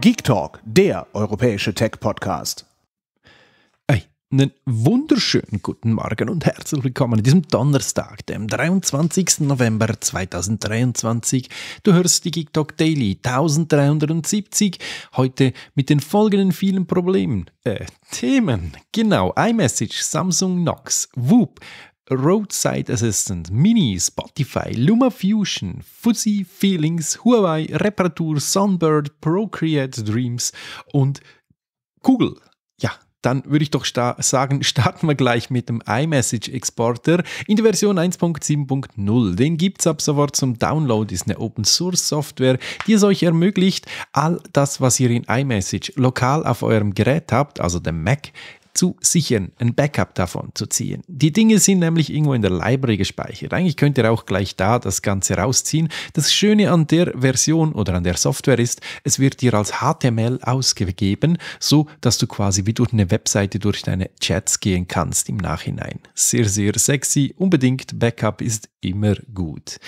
Geek Talk, der europäische Tech-Podcast. einen wunderschönen guten Morgen und herzlich willkommen an diesem Donnerstag, dem 23. November 2023. Du hörst die Geek Talk Daily 1370, heute mit den folgenden vielen Problemen, äh, Themen. Genau, iMessage, Samsung Knox, Whoop, Roadside Assistant, Mini, Spotify, LumaFusion, Fuzzy Feelings, Huawei, Reparatur, Sunbird, Procreate Dreams und Google. Ja, dann würde ich doch sta sagen, starten wir gleich mit dem iMessage Exporter in der Version 1.7.0. Den gibt es ab sofort zum Download, ist eine Open Source Software, die es euch ermöglicht, all das, was ihr in iMessage lokal auf eurem Gerät habt, also dem Mac, zu sichern, ein Backup davon zu ziehen. Die Dinge sind nämlich irgendwo in der Library gespeichert. Eigentlich könnt ihr auch gleich da das Ganze rausziehen. Das Schöne an der Version oder an der Software ist, es wird dir als HTML ausgegeben, so dass du quasi wie durch eine Webseite durch deine Chats gehen kannst im Nachhinein. Sehr, sehr sexy. Unbedingt Backup ist immer gut.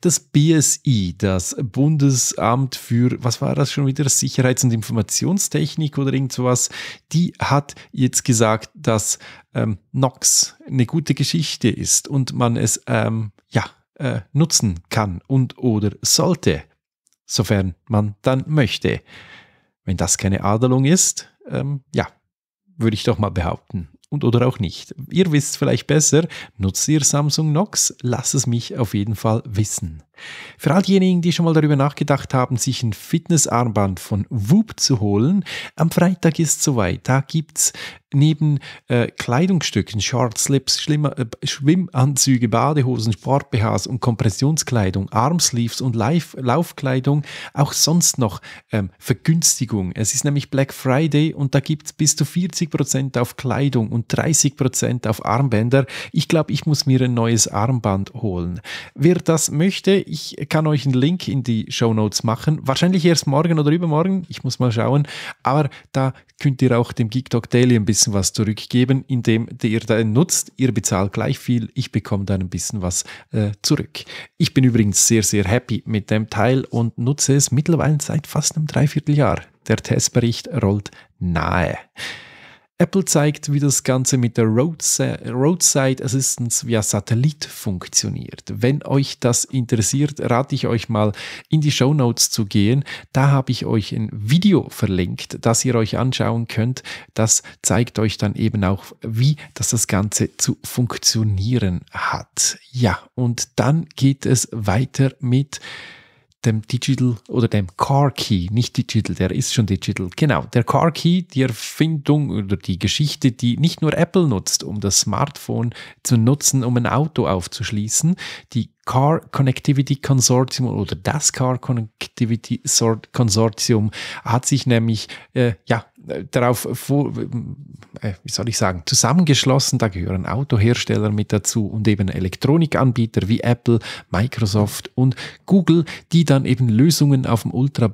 Das BSI, das Bundesamt für, was war das schon wieder, Sicherheits- und Informationstechnik oder irgend sowas, die hat jetzt gesagt, gesagt, dass ähm, Nox eine gute Geschichte ist und man es ähm, ja, äh, nutzen kann und oder sollte, sofern man dann möchte. Wenn das keine Adelung ist, ähm, ja, würde ich doch mal behaupten. Und oder auch nicht. Ihr wisst vielleicht besser, nutzt ihr Samsung Nox? Lasst es mich auf jeden Fall wissen. Für all diejenigen, die schon mal darüber nachgedacht haben, sich ein Fitnessarmband von Whoop zu holen, am Freitag ist es soweit. Da gibt es neben äh, Kleidungsstücken, Shorts, Slips, Schlimmer, äh, Schwimmanzüge, Badehosen, Sport-BHs und Kompressionskleidung, Armsleeves und Live Laufkleidung auch sonst noch ähm, Vergünstigung. Es ist nämlich Black Friday und da gibt es bis zu 40% auf Kleidung und 30% auf Armbänder. Ich glaube, ich muss mir ein neues Armband holen. Wer das möchte, ich kann euch einen Link in die Show Notes machen. Wahrscheinlich erst morgen oder übermorgen. Ich muss mal schauen. Aber da könnt ihr auch dem Geek Talk Daily ein bisschen bisschen was zurückgeben, indem ihr dann nutzt, ihr bezahlt gleich viel, ich bekomme dann ein bisschen was äh, zurück. Ich bin übrigens sehr, sehr happy mit dem Teil und nutze es mittlerweile seit fast einem Dreivierteljahr. Der Testbericht rollt nahe. Apple zeigt, wie das Ganze mit der Roadside Assistance via Satellit funktioniert. Wenn euch das interessiert, rate ich euch mal in die Show Notes zu gehen. Da habe ich euch ein Video verlinkt, das ihr euch anschauen könnt. Das zeigt euch dann eben auch, wie das, das Ganze zu funktionieren hat. Ja, und dann geht es weiter mit dem Digital oder dem Car Key, nicht Digital, der ist schon Digital. Genau, der Car Key, die Erfindung oder die Geschichte, die nicht nur Apple nutzt, um das Smartphone zu nutzen, um ein Auto aufzuschließen, die Car Connectivity Consortium oder das Car Connectivity Consortium hat sich nämlich äh, ja darauf, äh, wie soll ich sagen, zusammengeschlossen. Da gehören Autohersteller mit dazu und eben Elektronikanbieter wie Apple, Microsoft und Google, die dann eben Lösungen auf dem ultra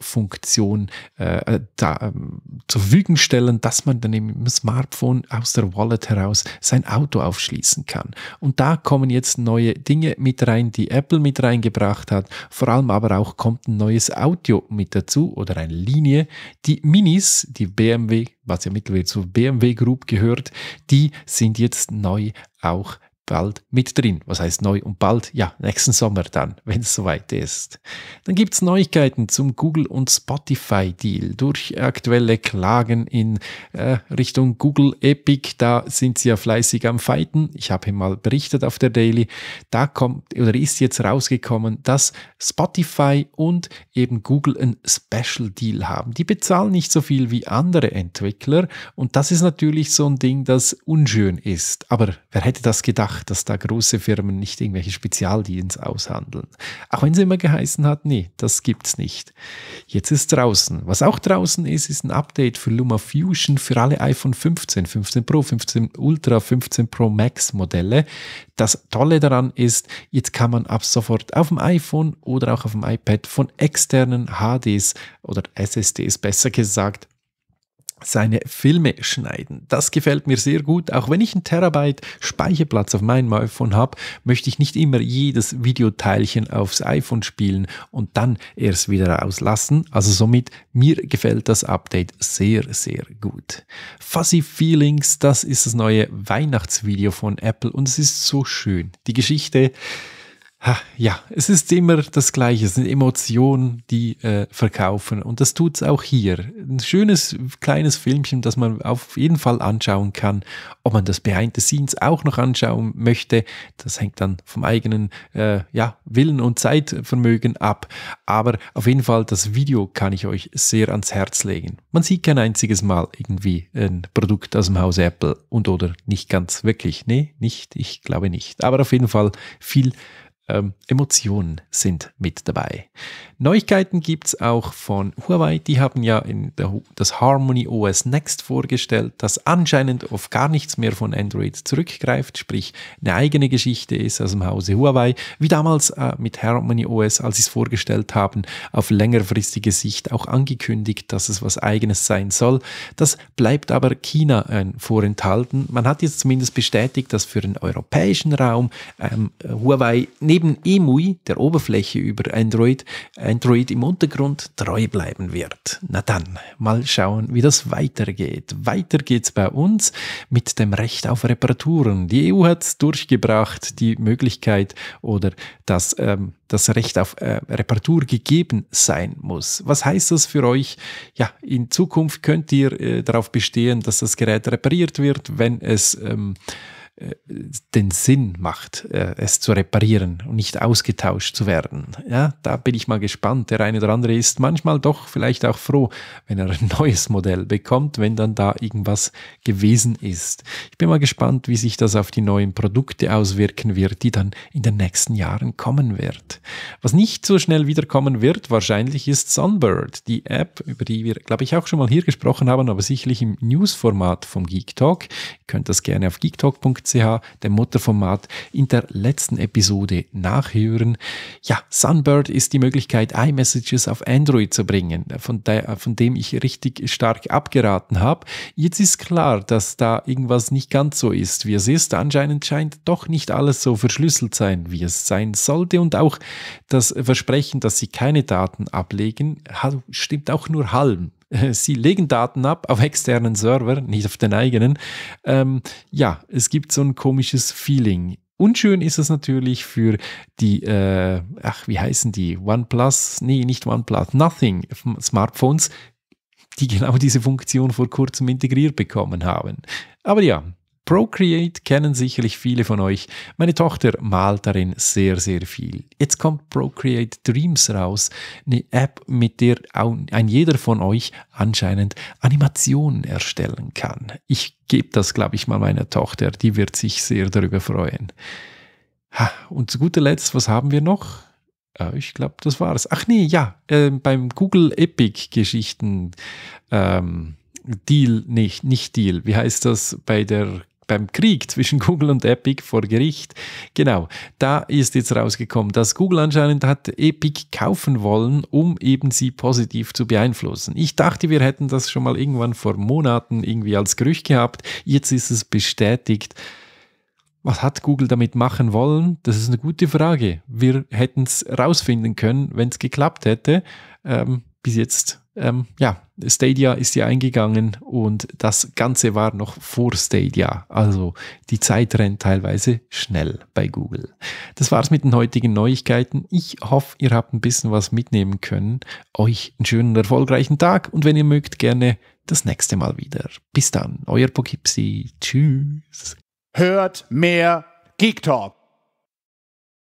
funktion äh, äh, da, äh, zur Verfügung stellen, dass man dann im Smartphone aus der Wallet heraus sein Auto aufschließen kann. Und da kommen jetzt neue Dinge mit rein, die Apple mit reingebracht hat. Vor allem aber auch kommt ein neues Audio mit dazu oder eine Linie, die Minis Swiss, die BMW, was ja mittlerweile zur BMW Group gehört, die sind jetzt neu auch bald mit drin. Was heißt neu und bald? Ja, nächsten Sommer dann, wenn es soweit ist. Dann gibt es Neuigkeiten zum Google und Spotify Deal. Durch aktuelle Klagen in äh, Richtung Google Epic, da sind sie ja fleißig am Feiten. Ich habe mal berichtet auf der Daily. Da kommt oder ist jetzt rausgekommen, dass Spotify und eben Google einen Special Deal haben. Die bezahlen nicht so viel wie andere Entwickler und das ist natürlich so ein Ding, das unschön ist. Aber wer hätte das gedacht? gemacht, dass da große Firmen nicht irgendwelche Spezialdienste aushandeln. Auch wenn sie immer geheißen hat, nee, das gibt's nicht. Jetzt ist draußen. Was auch draußen ist, ist ein Update für LumaFusion für alle iPhone 15, 15 Pro, 15 Ultra, 15 Pro Max Modelle. Das Tolle daran ist, jetzt kann man ab sofort auf dem iPhone oder auch auf dem iPad von externen HDs oder SSDs besser gesagt seine Filme schneiden. Das gefällt mir sehr gut. Auch wenn ich einen Terabyte Speicherplatz auf meinem iPhone habe, möchte ich nicht immer jedes Videoteilchen aufs iPhone spielen und dann erst wieder rauslassen. Also somit, mir gefällt das Update sehr, sehr gut. Fuzzy Feelings, das ist das neue Weihnachtsvideo von Apple und es ist so schön. Die Geschichte Ha, ja, es ist immer das Gleiche. Es sind Emotionen, die äh, verkaufen. Und das tut's auch hier. Ein schönes kleines Filmchen, das man auf jeden Fall anschauen kann. Ob man das Behind the Scenes auch noch anschauen möchte, das hängt dann vom eigenen äh, ja, Willen und Zeitvermögen ab. Aber auf jeden Fall, das Video kann ich euch sehr ans Herz legen. Man sieht kein einziges Mal irgendwie ein Produkt aus dem Haus Apple und oder nicht ganz wirklich. Nee, nicht, ich glaube nicht. Aber auf jeden Fall viel ähm, Emotionen sind mit dabei. Neuigkeiten gibt es auch von Huawei. Die haben ja der, das Harmony OS Next vorgestellt, das anscheinend auf gar nichts mehr von Android zurückgreift, sprich eine eigene Geschichte ist aus dem Hause Huawei, wie damals äh, mit Harmony OS, als sie es vorgestellt haben, auf längerfristige Sicht auch angekündigt, dass es was eigenes sein soll. Das bleibt aber China äh, vorenthalten. Man hat jetzt zumindest bestätigt, dass für den europäischen Raum ähm, Huawei nicht neben EMUI, der Oberfläche über Android, Android im Untergrund treu bleiben wird. Na dann, mal schauen, wie das weitergeht. Weiter geht's bei uns mit dem Recht auf Reparaturen. Die EU hat durchgebracht, die Möglichkeit oder das, ähm, das Recht auf äh, Reparatur gegeben sein muss. Was heißt das für euch? Ja, in Zukunft könnt ihr äh, darauf bestehen, dass das Gerät repariert wird, wenn es ähm, äh, den Sinn macht, äh, es zu reparieren und nicht ausgetauscht zu werden. Ja, da bin ich mal gespannt. Der eine oder andere ist manchmal doch vielleicht auch froh, wenn er ein neues Modell bekommt, wenn dann da irgendwas gewesen ist. Ich bin mal gespannt, wie sich das auf die neuen Produkte auswirken wird, die dann in den nächsten Jahren kommen wird. Was nicht so schnell wiederkommen wird, wahrscheinlich ist Sunbird, die App, über die wir, glaube ich, auch schon mal hier gesprochen haben, aber sicherlich im Newsformat vom Geek Talk. Ihr könnt das gerne auf geektalk.de Mutterformat.ch, dem Mutterformat, in der letzten Episode nachhören. Ja, Sunbird ist die Möglichkeit, iMessages auf Android zu bringen, von, de von dem ich richtig stark abgeraten habe. Jetzt ist klar, dass da irgendwas nicht ganz so ist, wie es ist. Anscheinend scheint doch nicht alles so verschlüsselt sein, wie es sein sollte. Und auch das Versprechen, dass sie keine Daten ablegen, stimmt auch nur halb. sie legen Daten ab auf externen Server, nicht auf den eigenen. Ähm, ja, es gibt so ein komisches Feeling. Unschön ist es natürlich für die, äh, ach, wie heißen die? OnePlus, nee, nicht OnePlus, Nothing Smartphones, die genau diese Funktion vor kurzem integriert bekommen haben. Aber ja, Procreate kennen sicherlich viele von euch. Meine Tochter malt darin sehr, sehr viel. Jetzt kommt Procreate Dreams raus, eine App, mit der ein jeder von euch anscheinend Animationen erstellen kann. Ich gebe das, glaube ich, mal meiner Tochter, die wird sich sehr darüber freuen. Und zu guter Letzt, was haben wir noch? Äh, ich glaube, das war es. Ach nee, ja, äh, beim Google Epic Geschichten ähm, Deal, nicht, nicht Deal. Wie heißt das bei der beim Krieg zwischen Google und Epic vor Gericht. Genau, da ist jetzt rausgekommen, dass Google anscheinend hat Epic kaufen wollen, um eben sie positiv zu beeinflussen. Ich dachte, wir hätten das schon mal irgendwann vor Monaten irgendwie als Gerücht gehabt. Jetzt ist es bestätigt. Was hat Google damit machen wollen? Das ist eine gute Frage. Wir hätten es rausfinden können, wenn es geklappt hätte. Ähm, bis jetzt ähm, ja, Stadia ist ja eingegangen und das Ganze war noch vor Stadia. Also die Zeit rennt teilweise schnell bei Google. Das war's mit den heutigen Neuigkeiten. Ich hoffe, ihr habt ein bisschen was mitnehmen können. Euch einen schönen, erfolgreichen Tag und wenn ihr mögt, gerne das nächste Mal wieder. Bis dann, euer Poughkeepsie. Tschüss. Hört mehr Geek Talk.